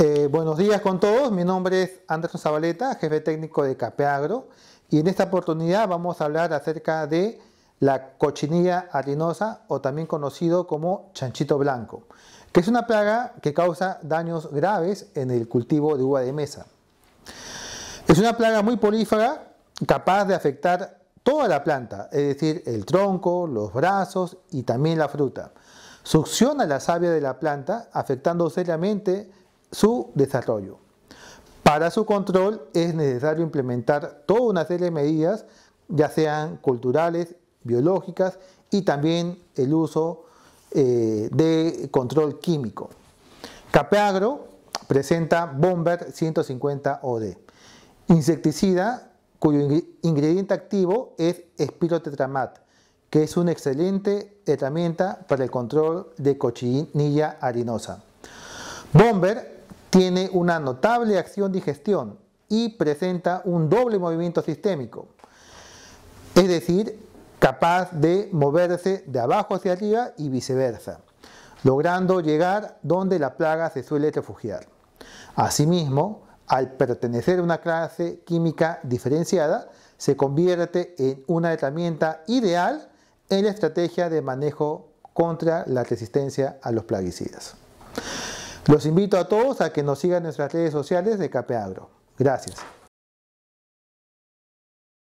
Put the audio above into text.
Eh, buenos días con todos, mi nombre es Anderson Zabaleta, jefe técnico de Capeagro y en esta oportunidad vamos a hablar acerca de la cochinilla harinosa o también conocido como chanchito blanco, que es una plaga que causa daños graves en el cultivo de uva de mesa. Es una plaga muy polífaga, capaz de afectar toda la planta, es decir, el tronco, los brazos y también la fruta. Succiona la savia de la planta, afectando seriamente su desarrollo. Para su control es necesario implementar toda una serie de medidas, ya sean culturales, biológicas y también el uso eh, de control químico. Capeagro presenta Bomber 150OD, insecticida cuyo ingrediente activo es espirotetramat, que es una excelente herramienta para el control de cochinilla harinosa. Bomber tiene una notable acción digestión y presenta un doble movimiento sistémico, es decir, capaz de moverse de abajo hacia arriba y viceversa, logrando llegar donde la plaga se suele refugiar. Asimismo, al pertenecer a una clase química diferenciada, se convierte en una herramienta ideal en la estrategia de manejo contra la resistencia a los plaguicidas. Los invito a todos a que nos sigan en nuestras redes sociales de Capeagro. Gracias.